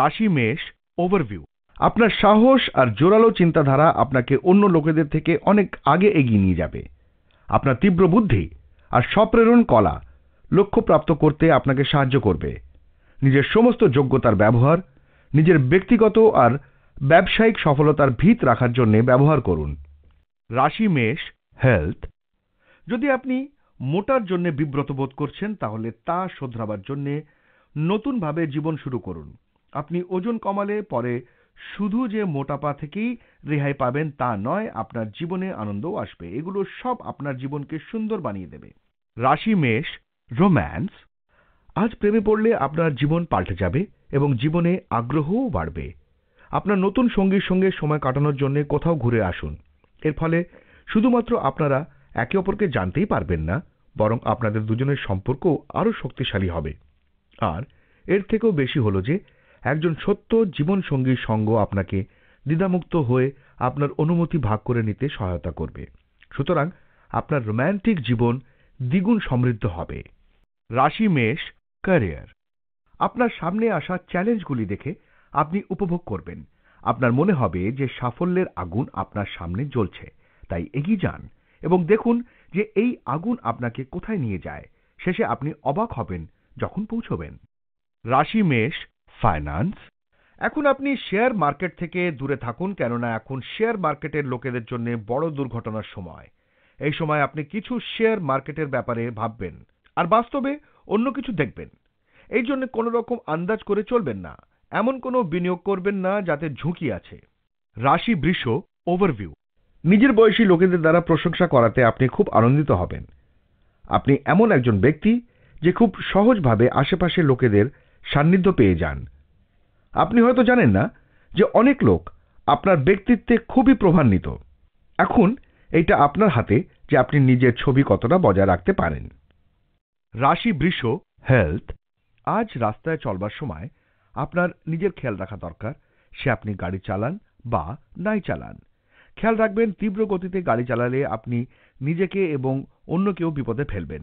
রাশি মেষ ওভারভিউ আপনার সাহস আর জোরালো চিন্তাধারা আপনাকে অন্য লোকেদের থেকে অনেক আগে এগিয়ে নিয়ে যাবে আপনার তীব্র বুদ্ধি আর সপ্রেরণ কলা লক্ষ্য প্রাপ্ত করতে আপনাকে সাহায্য করবে নিজের সমস্ত যোগ্যতার ব্যবহার নিজের ব্যক্তিগত আর ব্যবসায়িক সফলতার ভিত রাখার জন্য ব্যবহার করুন রাশি মেষ হেলথ যদি আপনি মোটার জন্য বিব্রত বোধ করছেন তাহলে তা শোধরাবার জন্যে নতুনভাবে জীবন শুরু করুন আপনি ওজন কমালে পরে শুধু যে মোটাপা থেকেই রেহাই পাবেন তা নয় আপনার জীবনে আনন্দও আসবে এগুলো সব আপনার জীবনকে সুন্দর বানিয়ে দেবে রাশি মেষ রোম্যান্স আজ প্রেমে পড়লে আপনার জীবন পাল্টে যাবে এবং জীবনে আগ্রহও বাড়বে আপনার নতুন সঙ্গীর সঙ্গে সময় কাটানোর জন্য কোথাও ঘুরে আসুন এর ফলে শুধুমাত্র আপনারা একে অপরকে জানতেই পারবেন না বরং আপনাদের দুজনের সম্পর্ক আরও শক্তিশালী হবে আর এর থেকেও বেশি হলো যে একজন সত্য জীবনসঙ্গীর সঙ্গ আপনাকে দ্বিধামুক্ত হয়ে আপনার অনুমতি ভাগ করে নিতে সহায়তা করবে সুতরাং আপনার রোম্যান্টিক জীবন দ্বিগুণ সমৃদ্ধ হবে রাশি মেষ ক্যারিয়ার আপনার সামনে আসা চ্যালেঞ্জগুলি দেখে আপনি উপভোগ করবেন আপনার মনে হবে যে সাফল্যের আগুন আপনার সামনে জ্বলছে তাই এগিয়ে যান এবং দেখুন যে এই আগুন আপনাকে কোথায় নিয়ে যায় শেষে আপনি অবাক হবেন যখন পৌঁছবেন রাশি মেষ ফাইন্যান্স এখন আপনি শেয়ার মার্কেট থেকে দূরে থাকুন কেননা এখন শেয়ার মার্কেটের লোকেদের জন্য বড় দুর্ঘটনার সময় এই সময় আপনি কিছু শেয়ার মার্কেটের ব্যাপারে ভাববেন আর বাস্তবে অন্য কিছু দেখবেন এই জন্য কোনো রকম আন্দাজ করে চলবেন না এমন কোনো বিনিয়োগ করবেন না যাতে ঝুঁকি আছে রাশি বৃষ ওভারভিউ নিজের বয়সী লোকেদের দ্বারা প্রশংসা করাতে আপনি খুব আনন্দিত হবেন আপনি এমন একজন ব্যক্তি যে খুব সহজভাবে আশেপাশে লোকেদের সান্নিধ্য পেয়ে যান আপনি হয়তো জানেন না যে অনেক লোক আপনার ব্যক্তিত্বে খুবই প্রভান্বিত এখন এইটা আপনার হাতে যে আপনি নিজের ছবি কতটা বজায় রাখতে পারেন রাশি বৃষ হেলথ আজ রাস্তায় চলবার সময় আপনার নিজের খেয়াল রাখা দরকার সে আপনি গাড়ি চালান বা নাই চালান খেয়াল রাখবেন তীব্র গতিতে গাড়ি চালালে আপনি নিজেকে এবং অন্যকেও বিপদে ফেলবেন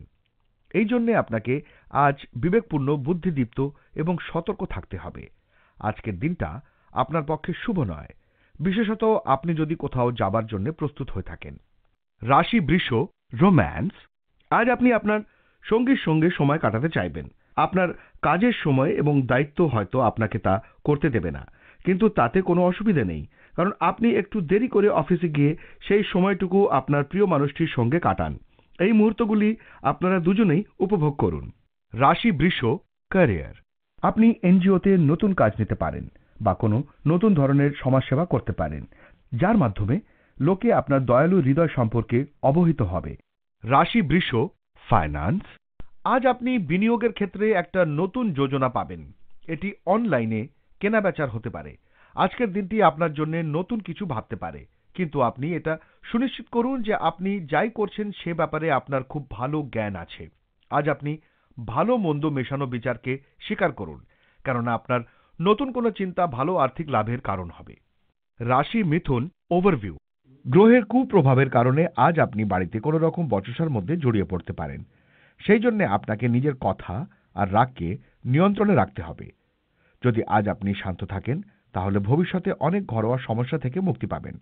এই জন্যে আপনাকে আজ বিবেকপূর্ণ বুদ্ধিদীপ্ত এবং সতর্ক থাকতে হবে আজকের দিনটা আপনার পক্ষে শুভ নয় বিশেষত আপনি যদি কোথাও যাবার জন্য প্রস্তুত হয়ে থাকেন রাশি বৃষ রোম্যান্স আজ আপনি আপনার সঙ্গীর সঙ্গে সময় কাটাতে চাইবেন আপনার কাজের সময় এবং দায়িত্ব হয়তো আপনাকে তা করতে দেবে না কিন্তু তাতে কোনো অসুবিধে নেই কারণ আপনি একটু দেরি করে অফিসে গিয়ে সেই সময়টুকু আপনার প্রিয় মানুষটির সঙ্গে কাটান এই মুহূর্তগুলি আপনারা দুজনেই উপভোগ করুন রাশি বৃষ ক্যারিয়ার আপনি এনজিওতে নতুন কাজ নিতে পারেন বা কোনো নতুন ধরনের সমাজসেবা করতে পারেন যার মাধ্যমে লোকে আপনার দয়ালু হৃদয় সম্পর্কে অবহিত হবে রাশি বৃষ ফাইন্যান্স আজ আপনি বিনিয়োগের ক্ষেত্রে একটা নতুন যোজনা পাবেন এটি অনলাইনে কেনাবেচার হতে পারে আজকের দিনটি আপনার জন্য নতুন কিছু ভাবতে পারে কিন্তু আপনি এটা সুনিশ্চিত করুন যে আপনি যাই করছেন সে ব্যাপারে আপনার খুব ভালো জ্ঞান আছে আজ আপনি ভালো মন্দ মেশানো বিচারকে স্বীকার করুন কেননা আপনার নতুন কোনো চিন্তা ভালো আর্থিক লাভের কারণ হবে রাশি মিথুন ওভারভিউ গ্রহের কুপ্রভাবের কারণে আজ আপনি বাড়িতে কোনো রকম বচসার মধ্যে জড়িয়ে পড়তে পারেন সেই জন্য আপনাকে নিজের কথা আর রাগকে নিয়ন্ত্রণে রাখতে হবে যদি আজ আপনি শান্ত থাকেন তাহলে ভবিষ্যতে অনেক ঘরোয়া সমস্যা থেকে মুক্তি পাবেন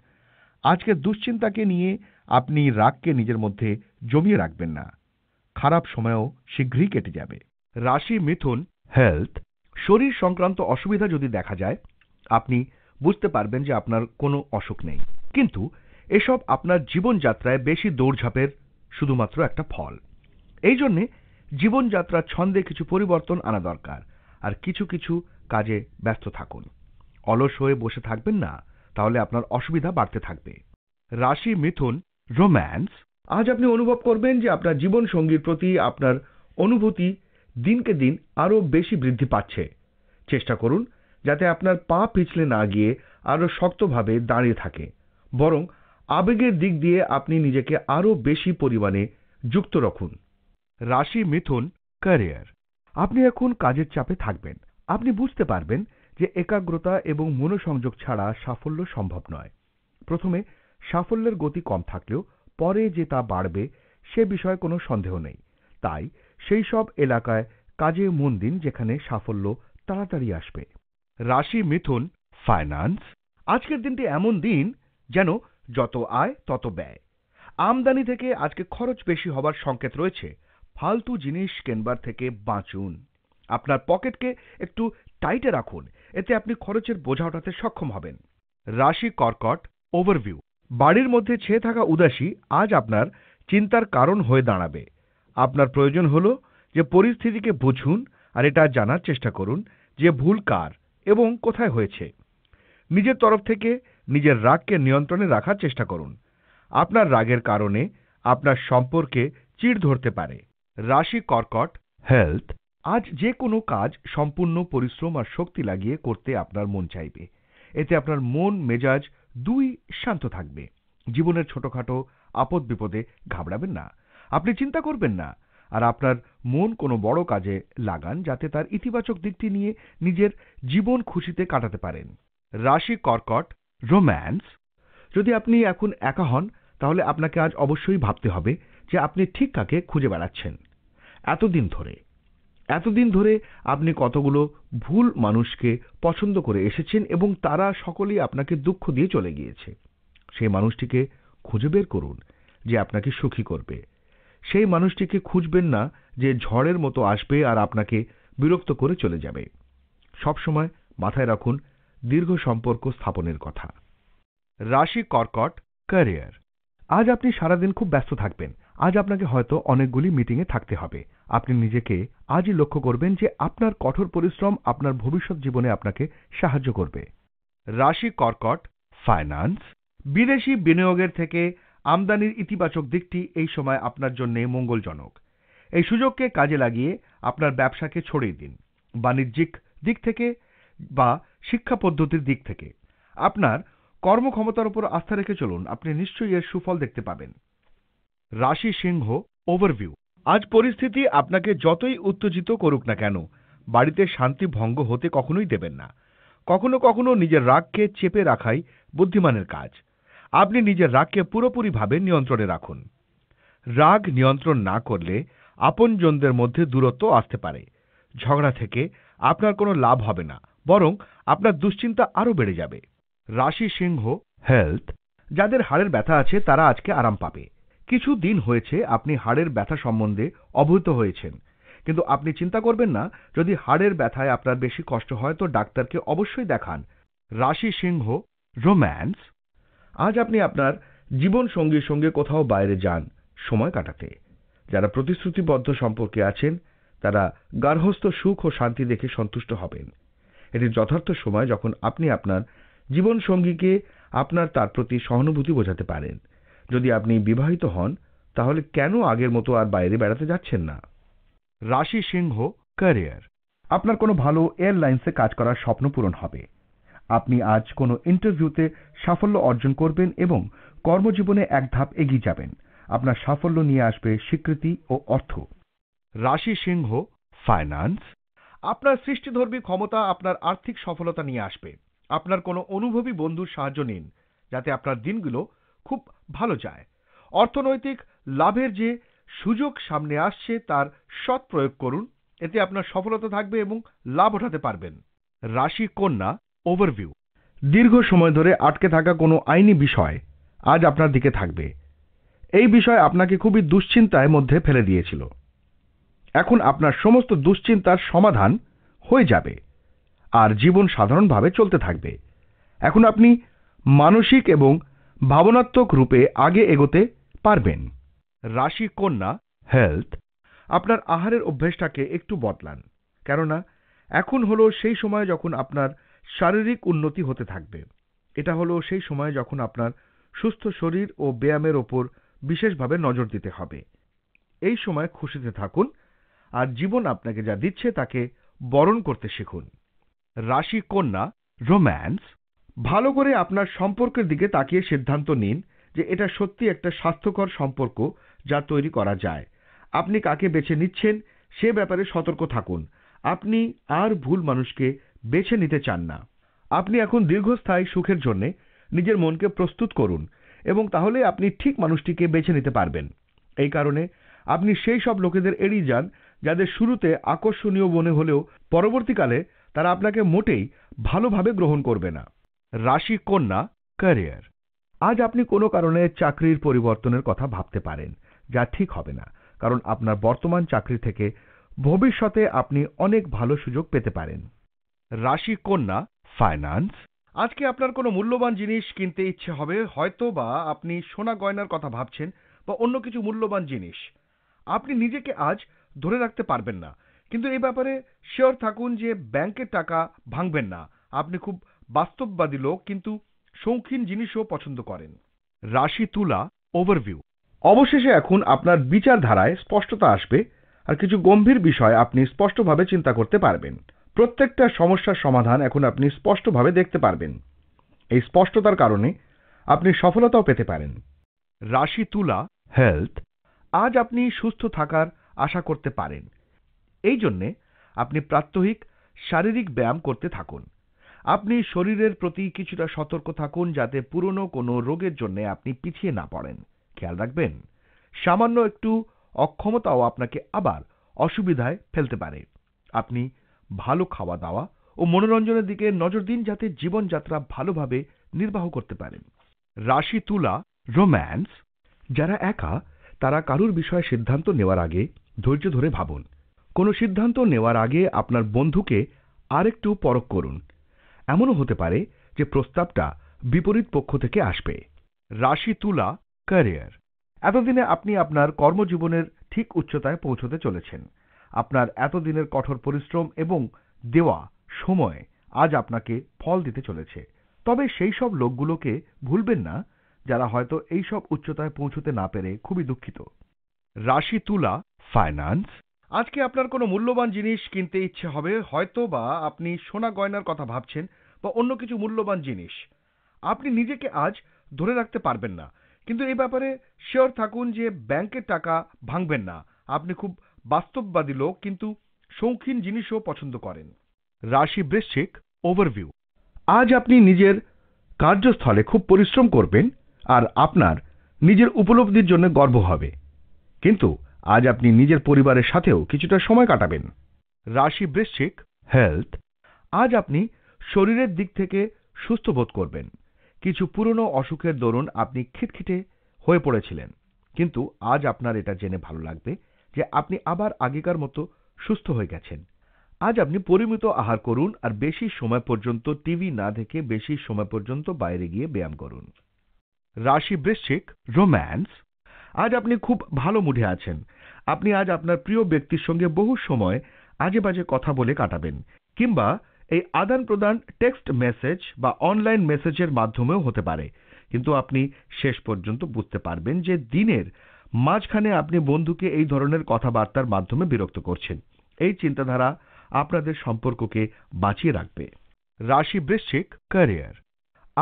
আজকে দুশ্চিন্তাকে নিয়ে আপনি রাগকে নিজের মধ্যে জমিয়ে রাখবেন না খারাপ সময়ও শীঘ্রই কেটে যাবে রাশি মিথুন হেলথ শরীর সংক্রান্ত অসুবিধা যদি দেখা যায় আপনি বুঝতে পারবেন যে আপনার কোনো অসুখ নেই কিন্তু এসব আপনার জীবনযাত্রায় বেশি দৌড়ঝাঁপের শুধুমাত্র একটা ফল এই জন্যে জীবনযাত্রার ছন্দে কিছু পরিবর্তন আনা দরকার আর কিছু কিছু কাজে ব্যস্ত থাকুন অলস হয়ে বসে থাকবেন না তাহলে আপনার অসুবিধা বাড়তে থাকবে রাশি মিথুন রোম্যান্স আজ আপনি অনুভব করবেন যে আপনার জীবন সঙ্গীর প্রতি আপনার অনুভূতি দিনকে দিন আরও বেশি বৃদ্ধি পাচ্ছে চেষ্টা করুন যাতে আপনার পা পিছলে না গিয়ে আরও শক্তভাবে দাঁড়িয়ে থাকে বরং আবেগের দিক দিয়ে আপনি নিজেকে আরও বেশি পরিমাণে যুক্ত রাখুন রাশি মিথুন ক্যারিয়ার আপনি এখন কাজের চাপে থাকবেন আপনি বুঝতে পারবেন যে একাগ্রতা এবং মনোসংযোগ ছাড়া সাফল্য সম্ভব নয় প্রথমে সাফল্যের গতি কম থাকলেও পরে যে তা বাড়বে সে বিষয়ে কোনো সন্দেহ নেই তাই সেই সব এলাকায় কাজে মন দিন যেখানে সাফল্য তাড়াতাড়ি আসবে রাশি মিথুন ফাইন্যান্স আজকের দিনটি এমন দিন যেন যত আয় তত ব্যয় আমদানি থেকে আজকে খরচ বেশি হবার সংকেত রয়েছে ফালতু জিনিস কেনবার থেকে বাঁচুন আপনার পকেটকে একটু টাইটে রাখুন এতে আপনি খরচের বোঝা ওঠাতে সক্ষম হবেন রাশি কর্কট ওভারভিউ বাড়ির মধ্যে ছেয়ে থাকা উদাসী আজ আপনার চিন্তার কারণ হয়ে দাঁড়াবে আপনার প্রয়োজন হল যে পরিস্থিতিকে বুঝুন আর এটা জানার চেষ্টা করুন যে ভুল কার এবং কোথায় হয়েছে নিজের তরফ থেকে নিজের রাগকে নিয়ন্ত্রণে রাখার চেষ্টা করুন আপনার রাগের কারণে আপনার সম্পর্কে চিড় ধরতে পারে রাশি কর্কট হেলথ আজ যে কোনো কাজ সম্পূর্ণ পরিশ্রম আর শক্তি লাগিয়ে করতে আপনার মন চাইবে এতে আপনার মন মেজাজ দুই শান্ত থাকবে জীবনের ছোটখাটো আপদ বিপদে ঘাবড়াবেন না আপনি চিন্তা করবেন না আর আপনার মন কোনো বড় কাজে লাগান যাতে তার ইতিবাচক দিকটি নিয়ে নিজের জীবন খুশিতে কাটাতে পারেন রাশি কর্কট রোম্যান্স যদি আপনি এখন একা হন তাহলে আপনাকে আজ অবশ্যই ভাবতে হবে যে আপনি ঠিক কাকে খুঁজে বেড়াচ্ছেন এতদিন ধরে এতদিন ধরে আপনি কতগুলো ভুল মানুষকে পছন্দ করে এসেছেন এবং তারা সকলেই আপনাকে দুঃখ দিয়ে চলে গিয়েছে সেই মানুষটিকে খুঁজে বের করুন যে আপনাকে সুখী করবে সেই মানুষটিকে খুঁজবেন না যে ঝড়ের মতো আসবে আর আপনাকে বিরক্ত করে চলে যাবে সবসময় মাথায় রাখুন দীর্ঘ সম্পর্ক স্থাপনের কথা রাশি কর্কট ক্যারিয়ার আজ আপনি সারাদিন খুব ব্যস্ত থাকবেন আজ আপনাকে হয়তো অনেকগুলি মিটিংয়ে থাকতে হবে আপনি নিজেকে আজই লক্ষ্য করবেন যে আপনার কঠোর পরিশ্রম আপনার ভবিষ্যৎ জীবনে আপনাকে সাহায্য করবে রাশি কর্কট ফাইন্যান্স বিদেশি বিনিয়োগের থেকে আমদানির ইতিবাচক দিকটি এই সময় আপনার জন্য মঙ্গলজনক এই সুযোগকে কাজে লাগিয়ে আপনার ব্যবসাকে ছড়িয়ে দিন বাণিজ্যিক দিক থেকে বা শিক্ষা পদ্ধতির দিক থেকে আপনার কর্মক্ষমতার উপর আস্থা রেখে চলুন আপনি নিশ্চয়ই এর সুফল দেখতে পাবেন রাশি সিংহ ওভারভিউ আজ পরিস্থিতি আপনাকে যতই উত্তেজিত করুক না কেন বাড়িতে শান্তি ভঙ্গ হতে কখনোই দেবেন না কখনো কখনো নিজের রাগকে চেপে রাখাই বুদ্ধিমানের কাজ আপনি নিজের রাগকে পুরোপুরিভাবে নিয়ন্ত্রণে রাখুন রাগ নিয়ন্ত্রণ না করলে আপনজনদের মধ্যে দূরত্ব আসতে পারে ঝগড়া থেকে আপনার কোনো লাভ হবে না বরং আপনার দুশ্চিন্তা আরও বেড়ে যাবে রাশি সিংহ হেলথ যাদের হাড়ের ব্যথা আছে তারা আজকে আরাম পাবে কিছু দিন হয়েছে আপনি হাড়ের ব্যথা সম্বন্ধে অবহিত হয়েছেন কিন্তু আপনি চিন্তা করবেন না যদি হাড়ের ব্যথায় আপনার বেশি কষ্ট হয় তো ডাক্তারকে অবশ্যই দেখান রাশি সিংহ রোম্যান্স আজ আপনি আপনার জীবন সঙ্গীর সঙ্গে কোথাও বাইরে যান সময় কাটাতে যারা প্রতিশ্রুতিবদ্ধ সম্পর্কে আছেন তারা গার্হস্থ সুখ ও শান্তি দেখে সন্তুষ্ট হবেন এটি যথার্থ সময় যখন আপনি আপনার জীবন সঙ্গীকে আপনার তার প্রতি সহানুভূতি বোঝাতে পারেন যদি আপনি বিবাহিত হন তাহলে কেন আগের মতো আর বাইরে বেড়াতে যাচ্ছেন না রাশি সিংহ ক্যারিয়ার আপনার কোনো ভালো এয়ারলাইন্সে কাজ করার স্বপ্ন পূরণ হবে আপনি আজ কোনো ইন্টারভিউতে সাফল্য অর্জন করবেন এবং কর্মজীবনে এক ধাপ এগিয়ে যাবেন আপনার সাফল্য নিয়ে আসবে স্বীকৃতি ও অর্থ রাশি সিংহ ফাইন্যান্স আপনার সৃষ্টিধর্মী ক্ষমতা আপনার আর্থিক সফলতা নিয়ে আসবে আপনার কোনো অনুভবী বন্ধুর সাহায্য নিন যাতে আপনার দিনগুলো খুব ভালো যায় অর্থনৈতিক লাভের যে সুযোগ সামনে আসছে তার সৎ প্রয়োগ করুন এতে আপনার সফলতা থাকবে এবং লাভ ওঠাতে পারবেন রাশি কন্যা ওভারভিউ দীর্ঘ সময় ধরে আটকে থাকা কোনো আইনি বিষয় আজ আপনার দিকে থাকবে এই বিষয় আপনাকে খুবই দুশ্চিন্তায় মধ্যে ফেলে দিয়েছিল এখন আপনার সমস্ত দুশ্চিন্তার সমাধান হয়ে যাবে আর জীবন সাধারণভাবে চলতে থাকবে এখন আপনি মানসিক এবং ভাবনাত্মক রূপে আগে এগোতে পারবেন রাশি কন্যা হেলথ আপনার আহারের অভ্যেসটাকে একটু বদলান কেননা এখন হলো সেই সময় যখন আপনার শারীরিক উন্নতি হতে থাকবে এটা হলো সেই সময় যখন আপনার সুস্থ শরীর ও ব্যায়ামের ওপর বিশেষভাবে নজর দিতে হবে এই সময় খুশিতে থাকুন আর জীবন আপনাকে যা দিচ্ছে তাকে বরণ করতে শিখুন রাশি কন্যা রোম্যান্স ভালো করে আপনার সম্পর্কের দিকে তাকিয়ে সিদ্ধান্ত নিন যে এটা সত্যি একটা স্বাস্থ্যকর সম্পর্ক যা তৈরি করা যায় আপনি কাকে বেছে নিচ্ছেন সে ব্যাপারে সতর্ক থাকুন আপনি আর ভুল মানুষকে বেছে নিতে চান না আপনি এখন দীর্ঘস্থায়ী সুখের জন্য নিজের মনকে প্রস্তুত করুন এবং তাহলে আপনি ঠিক মানুষটিকে বেছে নিতে পারবেন এই কারণে আপনি সেই সব লোকেদের এড়িয়ে যান যাদের শুরুতে আকর্ষণীয় মনে হলেও পরবর্তীকালে তারা আপনাকে মোটেই ভালোভাবে গ্রহণ করবে না রাশি কন্যা ক্যারিয়ার আজ আপনি কোনো কারণে চাকরির পরিবর্তনের কথা ভাবতে পারেন যা ঠিক হবে না কারণ আপনার বর্তমান চাকরি থেকে ভবিষ্যতে আপনি অনেক ভালো সুযোগ পেতে পারেন রাশি কন্যা ফাইন্যান্স আজকে আপনার কোনো মূল্যবান জিনিস কিনতে ইচ্ছে হবে হয়তো বা আপনি সোনা গয়নার কথা ভাবছেন বা অন্য কিছু মূল্যবান জিনিস আপনি নিজেকে আজ ধরে রাখতে পারবেন না কিন্তু এই ব্যাপারে শিওর থাকুন যে ব্যাংকের টাকা ভাঙবেন না আপনি খুব বাস্তববাদী লোক কিন্তু শৌখিন জিনিসও পছন্দ করেন রাশি তুলা ওভারভিউ অবশেষে এখন আপনার বিচারধারায় স্পষ্টতা আসবে আর কিছু গম্ভীর বিষয় আপনি স্পষ্টভাবে চিন্তা করতে পারবেন প্রত্যেকটা সমস্যার সমাধান এখন আপনি স্পষ্টভাবে দেখতে পারবেন এই স্পষ্টতার কারণে আপনি সফলতাও পেতে পারেন রাশি তুলা হেলথ আজ আপনি সুস্থ থাকার আশা করতে পারেন এই জন্যে আপনি প্রাত্যহিক শারীরিক ব্যায়াম করতে থাকুন আপনি শরীরের প্রতি কিছুটা সতর্ক থাকুন যাতে পুরনো কোনো রোগের জন্য আপনি পিছিয়ে না পড়েন খেয়াল রাখবেন সামান্য একটু অক্ষমতাও আপনাকে আবার অসুবিধায় ফেলতে পারে আপনি ভালো খাওয়া দাওয়া ও মনোরঞ্জনের দিকে নজর দিন যাতে জীবনযাত্রা ভালোভাবে নির্বাহ করতে পারেন রাশি তুলা রোম্যান্স যারা একা তারা কারুর বিষয়ে সিদ্ধান্ত নেওয়ার আগে ধৈর্য ধরে ভাবুন কোনো সিদ্ধান্ত নেওয়ার আগে আপনার বন্ধুকে আরেকটু পরখ করুন এমনও হতে পারে যে প্রস্তাবটা বিপরীত পক্ষ থেকে আসবে রাশি তুলা ক্যারিয়ার এতদিনে আপনি আপনার কর্মজীবনের ঠিক উচ্চতায় পৌঁছতে চলেছেন আপনার এতদিনের কঠোর পরিশ্রম এবং দেওয়া সময় আজ আপনাকে ফল দিতে চলেছে তবে সেই সব লোকগুলোকে ভুলবেন না যারা হয়তো এই সব উচ্চতায় পৌঁছতে না পেরে খুবই দুঃখিত রাশি তুলা ফাইন্যান্স আজকে আপনার কোনো মূল্যবান জিনিস কিনতে ইচ্ছে হবে হয়তো বা আপনি সোনা গয়নার কথা ভাবছেন বা অন্য কিছু মূল্যবান জিনিস আপনি নিজেকে আজ ধরে রাখতে পারবেন না কিন্তু এই ব্যাপারে শিওর থাকুন যে ব্যাংকের টাকা ভাঙবেন না আপনি খুব বাস্তববাদী লোক কিন্তু শৌখিন জিনিসও পছন্দ করেন রাশি বৃশ্চিক ওভারভিউ আজ আপনি নিজের কার্যস্থলে খুব পরিশ্রম করবেন আর আপনার নিজের উপলব্ধির জন্য গর্ব হবে কিন্তু আজ আপনি নিজের পরিবারের সাথেও কিছুটা সময় কাটাবেন রাশি বৃশ্চিক হেলথ আজ আপনি শরীরের দিক থেকে সুস্থ বোধ করবেন কিছু পুরনো অসুখের দরুন আপনি খিটখিটে হয়ে পড়েছিলেন কিন্তু আজ আপনার এটা জেনে ভালো লাগবে যে আপনি আবার আগেকার মতো সুস্থ হয়ে গেছেন আজ আপনি পরিমিত আহার করুন আর বেশি সময় পর্যন্ত টিভি না দেখে বেশি সময় পর্যন্ত বাইরে গিয়ে ব্যায়াম করুন রাশি বৃশ্চিক রোম্যান্স আজ আপনি খুব ভালো মুডে আছেন আপনি আজ আপনার প্রিয় ব্যক্তির সঙ্গে বহু সময় আজে বাজে কথা বলে কাটাবেন কিংবা এই আদান প্রদান টেক্সট মেসেজ বা অনলাইন মেসেজের মাধ্যমেও হতে পারে কিন্তু আপনি শেষ পর্যন্ত বুঝতে পারবেন যে দিনের মাঝখানে আপনি বন্ধুকে এই ধরনের কথাবার্তার মাধ্যমে বিরক্ত করছেন এই চিন্তাধারা আপনাদের সম্পর্ককে বাঁচিয়ে রাখবে রাশি বৃশ্চিক ক্যারিয়ার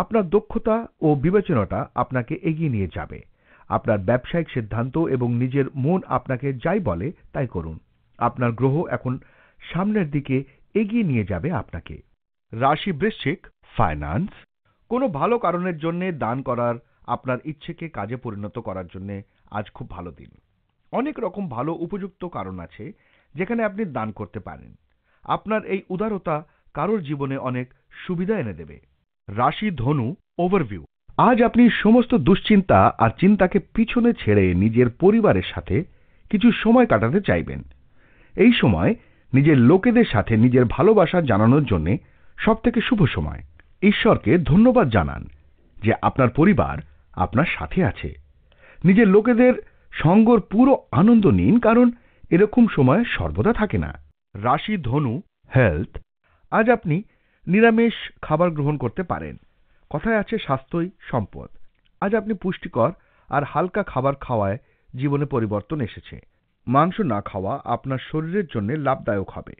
আপনার দক্ষতা ও বিবেচনাটা আপনাকে এগিয়ে নিয়ে যাবে আপনার ব্যবসায়িক সিদ্ধান্ত এবং নিজের মন আপনাকে যাই বলে তাই করুন আপনার গ্রহ এখন সামনের দিকে এগিয়ে নিয়ে যাবে আপনাকে রাশি বৃশ্চিক ফাইন্যান্স কোনো ভালো কারণের জন্য দান করার আপনার ইচ্ছেকে কাজে পরিণত করার জন্য আজ খুব ভালো দিন অনেক রকম ভালো উপযুক্ত কারণ আছে যেখানে আপনি দান করতে পারেন আপনার এই উদারতা কারোর জীবনে অনেক সুবিধা এনে দেবে রাশি ধনু ওভারভিউ আজ আপনি সমস্ত দুশ্চিন্তা আর চিন্তাকে পিছনে ছেড়ে নিজের পরিবারের সাথে কিছু সময় কাটাতে চাইবেন এই সময় নিজের লোকেদের সাথে নিজের ভালোবাসা জানানোর জন্য সবথেকে শুভ সময় ঈশ্বরকে ধন্যবাদ জানান যে আপনার পরিবার আপনার সাথে আছে নিজের লোকেদের সঙ্গর পুরো আনন্দ নিন কারণ এরকম সময় সর্বদা থাকে না রাশি ধনু হেলথ আজ আপনি নিরামিষ খাবার গ্রহণ করতে পারেন কথায় আছে স্বাস্থ্যই সম্পদ আজ আপনি পুষ্টিকর আর হালকা খাবার খাওয়ায় জীবনে পরিবর্তন এসেছে মাংস না খাওয়া আপনার শরীরের জন্য লাভদায়ক হবে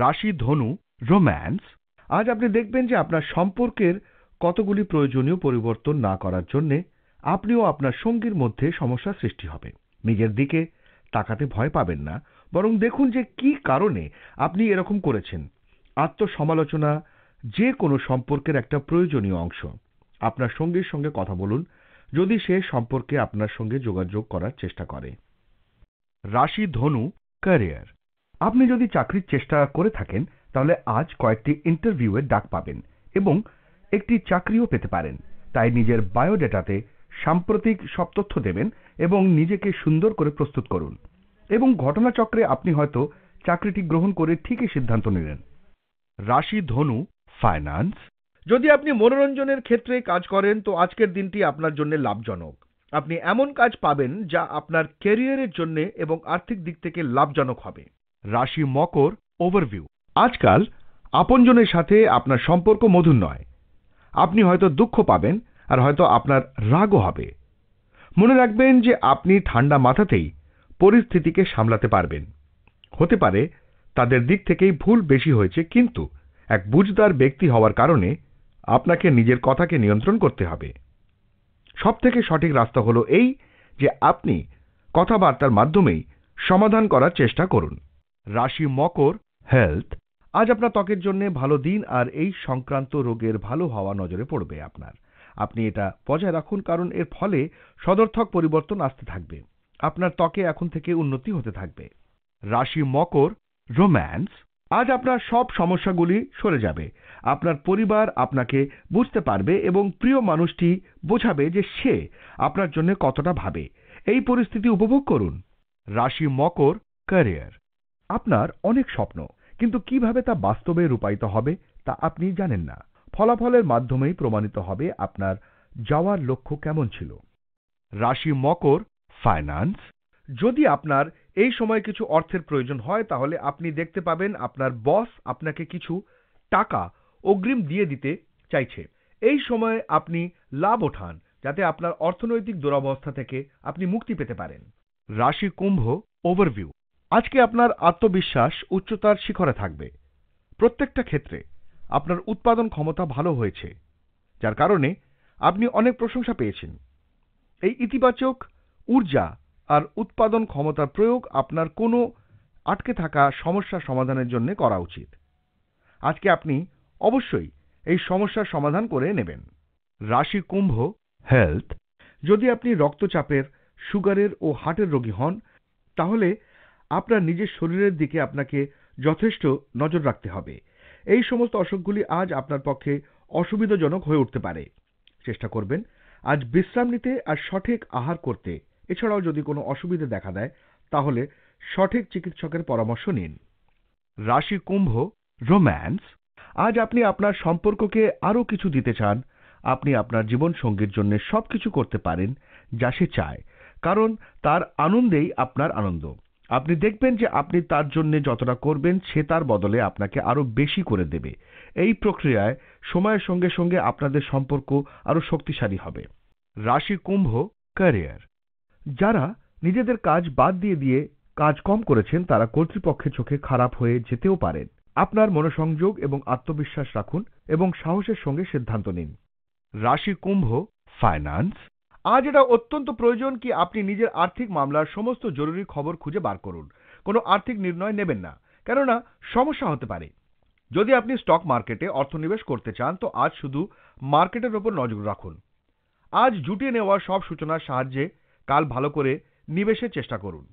রাশি ধনু রোম্যান্স আজ আপনি দেখবেন যে আপনার সম্পর্কের কতগুলি প্রয়োজনীয় পরিবর্তন না করার জন্যে আপনিও আপনার সঙ্গীর মধ্যে সমস্যা সৃষ্টি হবে নিজের দিকে তাকাতে ভয় পাবেন না বরং দেখুন যে কি কারণে আপনি এরকম করেছেন আত্মসমালোচনা যে কোনো সম্পর্কের একটা প্রয়োজনীয় অংশ আপনার সঙ্গীর সঙ্গে কথা বলুন যদি সে সম্পর্কে আপনার সঙ্গে যোগাযোগ করার চেষ্টা করে রাশি ধনু ক্যারিয়ার আপনি যদি চাকরির চেষ্টা করে থাকেন তাহলে আজ কয়েকটি ইন্টারভিউয়ের ডাক পাবেন এবং একটি চাকরিও পেতে পারেন তাই নিজের বায়োডেটাতে সাম্প্রতিক সব তথ্য দেবেন এবং নিজেকে সুন্দর করে প্রস্তুত করুন এবং ঘটনাচক্রে আপনি হয়তো চাকরিটি গ্রহণ করে ঠিকই সিদ্ধান্ত নিলেন রাশি ধনু ফাইন্যান্স যদি আপনি মনোরঞ্জনের ক্ষেত্রে কাজ করেন তো আজকের দিনটি আপনার জন্য লাভজনক আপনি এমন কাজ পাবেন যা আপনার ক্যারিয়ারের জন্য এবং আর্থিক দিক থেকে লাভজনক হবে রাশি মকর ওভারভিউ আজকাল আপনজনের সাথে আপনার সম্পর্ক মধুর নয় আপনি হয়তো দুঃখ পাবেন আর হয়তো আপনার রাগও হবে মনে রাখবেন যে আপনি ঠান্ডা মাথাতেই পরিস্থিতিকে সামলাতে পারবেন হতে পারে তাদের দিক থেকেই ভুল বেশি হয়েছে কিন্তু এক বুঝদার ব্যক্তি হওয়ার কারণে আপনাকে নিজের কথাকে নিয়ন্ত্রণ করতে হবে সবথেকে সঠিক রাস্তা হলো এই যে আপনি কথাবার্তার মাধ্যমেই সমাধান করার চেষ্টা করুন রাশি মকর হেলথ আজ আপনার ত্বকের জন্য ভালো দিন আর এই সংক্রান্ত রোগের ভালো হওয়া নজরে পড়বে আপনার আপনি এটা বজায় রাখুন কারণ এর ফলে সদর্থক পরিবর্তন আসতে থাকবে আপনার ত্বকে এখন থেকে উন্নতি হতে থাকবে রাশি মকর রোম্যান্স আজ আপনার সব সমস্যাগুলি সরে যাবে আপনার পরিবার আপনাকে বুঝতে পারবে এবং প্রিয় মানুষটি বোঝাবে যে সে আপনার জন্য কতটা ভাবে এই পরিস্থিতি উপভোগ করুন রাশি মকর ক্যারিয়ার আপনার অনেক স্বপ্ন কিন্তু কিভাবে তা বাস্তবে রূপায়িত হবে তা আপনি জানেন না ফলাফলের মাধ্যমেই প্রমাণিত হবে আপনার যাওয়ার লক্ষ্য কেমন ছিল রাশি মকর ফাইন্যান্স যদি আপনার এই সময় কিছু অর্থের প্রয়োজন হয় তাহলে আপনি দেখতে পাবেন আপনার বস আপনাকে কিছু টাকা অগ্রিম দিয়ে দিতে চাইছে এই সময়ে আপনি লাভ ওঠান যাতে আপনার অর্থনৈতিক দুরবস্থা থেকে আপনি মুক্তি পেতে পারেন রাশি কুম্ভ ওভারভিউ আজকে আপনার আত্মবিশ্বাস উচ্চতার শিখরে থাকবে প্রত্যেকটা ক্ষেত্রে আপনার উৎপাদন ক্ষমতা ভালো হয়েছে যার কারণে আপনি অনেক প্রশংসা পেয়েছেন এই ইতিবাচক ঊর্জা আর উৎপাদন ক্ষমতার প্রয়োগ আপনার কোনো আটকে থাকা সমস্যা সমাধানের জন্য করা উচিত আজকে আপনি অবশ্যই এই সমস্যার সমাধান করে নেবেন রাশি কুম্ভ হেলথ যদি আপনি রক্তচাপের সুগারের ও হার্টের রোগী হন তাহলে আপনার নিজের শরীরের দিকে আপনাকে যথেষ্ট নজর রাখতে হবে এই সমস্ত অসুখগুলি আজ আপনার পক্ষে অসুবিধাজনক হয়ে উঠতে পারে চেষ্টা করবেন আজ বিশ্রাম নিতে আর সঠিক আহার করতে এছাড়াও যদি কোনো অসুবিধে দেখা দেয় তাহলে সঠিক চিকিৎসকের পরামর্শ নিন রাশি কুম্ভ রোম্যান্স আজ আপনি আপনার সম্পর্ককে আরও কিছু দিতে চান আপনি আপনার জীবন সঙ্গীর জন্য সব কিছু করতে পারেন যা সে চায় কারণ তার আনন্দেই আপনার আনন্দ আপনি দেখবেন যে আপনি তার জন্য যতটা করবেন সে তার বদলে আপনাকে আরও বেশি করে দেবে এই প্রক্রিয়ায় সময়ের সঙ্গে সঙ্গে আপনাদের সম্পর্ক আরও শক্তিশালী হবে রাশি কুম্ভ ক্যারিয়ার যারা নিজেদের কাজ বাদ দিয়ে দিয়ে কাজ কম করেছেন তারা কর্তৃপক্ষের চোখে খারাপ হয়ে যেতেও পারেন আপনার মনোসংযোগ এবং আত্মবিশ্বাস রাখুন এবং সাহসের সঙ্গে সিদ্ধান্ত নিন রাশি কুম্ভ ফাইন্যান্স আজ এটা অত্যন্ত প্রয়োজন কি আপনি নিজের আর্থিক মামলার সমস্ত জরুরি খবর খুঁজে বার করুন কোনো আর্থিক নির্ণয় নেবেন না কেননা সমস্যা হতে পারে যদি আপনি স্টক মার্কেটে অর্থনিবেশ করতে চান তো আজ শুধু মার্কেটের ওপর নজর রাখুন আজ জুটিয়ে নেওয়া সব সূচনার সাহায্যে কাল ভালো করে নিবেশের চেষ্টা করুন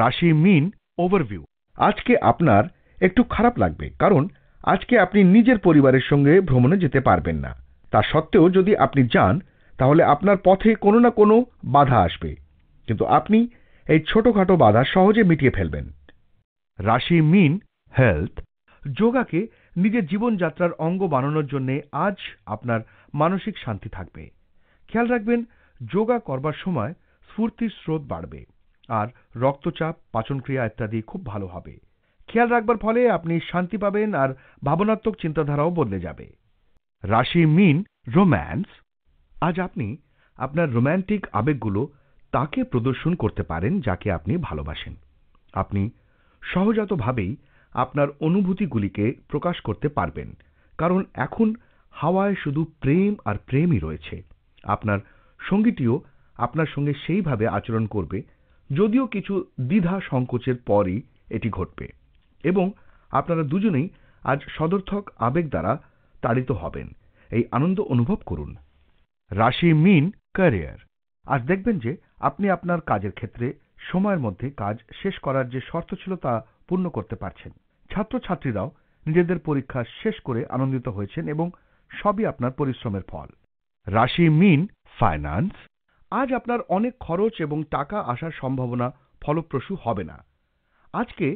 রাশি মিন ওভারভিউ আজকে আপনার একটু খারাপ লাগবে কারণ আজকে আপনি নিজের পরিবারের সঙ্গে ভ্রমণে যেতে পারবেন না তা সত্ত্বেও যদি আপনি যান তাহলে আপনার পথে কোনো না কোনো বাধা আসবে কিন্তু আপনি এই ছোটখাটো বাধা সহজে মিটিয়ে ফেলবেন রাশি মিন হেলথ যোগাকে নিজের জীবনযাত্রার অঙ্গ বানানোর জন্য আজ আপনার মানসিক শান্তি থাকবে খেয়াল রাখবেন যোগা করবার সময় স্ফূর্তির স্রোত বাড়বে আর রক্তচাপ পাচনক্রিয়া ইত্যাদি খুব ভালো হবে খেয়াল রাখবার ফলে আপনি শান্তি পাবেন আর ভাবনাত্মক চিন্তাধারাও বদলে যাবে রাশি মিন রোম্যান্স আজ আপনি আপনার রোম্যান্টিক আবেগগুলো তাকে প্রদর্শন করতে পারেন যাকে আপনি ভালোবাসেন আপনি সহজাতভাবেই আপনার অনুভূতিগুলিকে প্রকাশ করতে পারবেন কারণ এখন হাওয়ায় শুধু প্রেম আর প্রেমই রয়েছে আপনার সঙ্গীটিও আপনার সঙ্গে সেইভাবে আচরণ করবে যদিও কিছু দ্বিধা সংকোচের পরই এটি ঘটবে এবং আপনারা দুজনেই আজ সদর্থক আবেগ দ্বারা তাড়িত হবেন এই আনন্দ অনুভব করুন রাশি মিন ক্যারিয়ার আজ দেখবেন যে আপনি আপনার কাজের ক্ষেত্রে সময়ের মধ্যে কাজ শেষ করার যে শর্ত ছিল তা পূর্ণ করতে পারছেন ছাত্রছাত্রীরাও নিজেদের পরীক্ষা শেষ করে আনন্দিত হয়েছেন এবং সবই আপনার পরিশ্রমের ফল রাশি মিন ফাইন্যান্স আজ আপনার অনেক খরচ এবং টাকা আসার সম্ভাবনা ফলপ্রসূ হবে না আজকে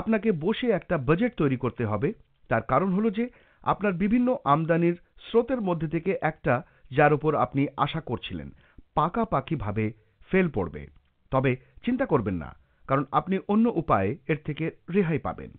আপনাকে বসে একটা বাজেট তৈরি করতে হবে তার কারণ হলো যে আপনার বিভিন্ন আমদানির স্রোতের মধ্যে থেকে একটা যার উপর আপনি আশা করছিলেন পাকাপাকিভাবে ফেল পড়বে তবে চিন্তা করবেন না কারণ আপনি অন্য উপায়ে এর থেকে রেহাই পাবেন